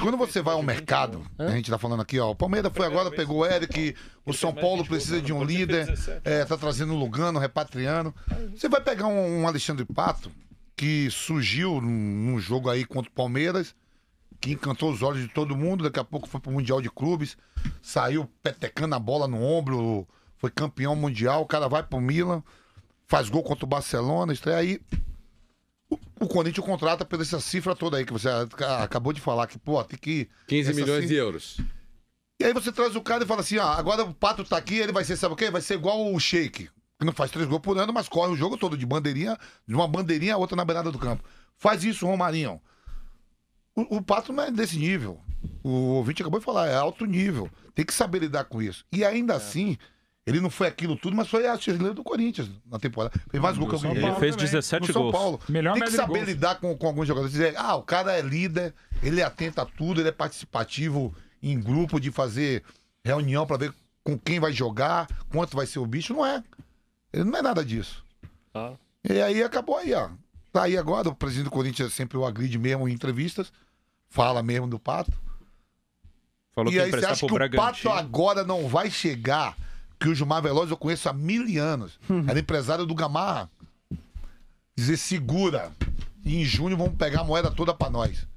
Quando você vai ao mercado, a gente tá falando aqui, ó, o Palmeiras foi agora, pegou o Eric, o São Paulo precisa de um líder, é, tá trazendo o Lugano, repatriando. Você vai pegar um, Alexandre Pato, que surgiu num jogo aí contra o Palmeiras, que encantou os olhos de todo mundo, daqui a pouco foi pro Mundial de Clubes, saiu petecando a bola no ombro, foi campeão mundial, o cara vai pro Milan, faz gol contra o Barcelona, estreia aí o Corinthians contrata por essa cifra toda aí que você acabou de falar, que, pô, tem que. 15 milhões cifra... de euros. E aí você traz o cara e fala assim: ó, ah, agora o Pato tá aqui, ele vai ser, sabe o quê? Vai ser igual o Shake, que não faz três gols por ano, mas corre o jogo todo de bandeirinha, de uma bandeirinha a outra na beirada do campo. Faz isso, Romarinho. O, o Pato não é desse nível. O ouvinte acabou de falar, é alto nível. Tem que saber lidar com isso. E ainda é. assim. Ele não foi aquilo tudo, mas foi artilheiro do Corinthians na temporada. Fez mais gol que o Ele fez 17 no gols. Paulo. Melhor Tem que saber lidar com, com alguns jogadores. Dizer, ah, o cara é líder, ele é atento a tudo, ele é participativo em grupo de fazer reunião para ver com quem vai jogar, quanto vai ser o bicho. Não é. Ele não é nada disso. Ah. E aí acabou aí, ó. Tá aí agora, o presidente do Corinthians sempre o agride mesmo em entrevistas, fala mesmo do Pato. Falou e que aí você acha que o Pato agora não vai chegar que o Gilmar Veloso eu conheço há mil anos. Hum. Era empresário do Gamarra. Dizer, segura. E em junho vamos pegar a moeda toda para nós.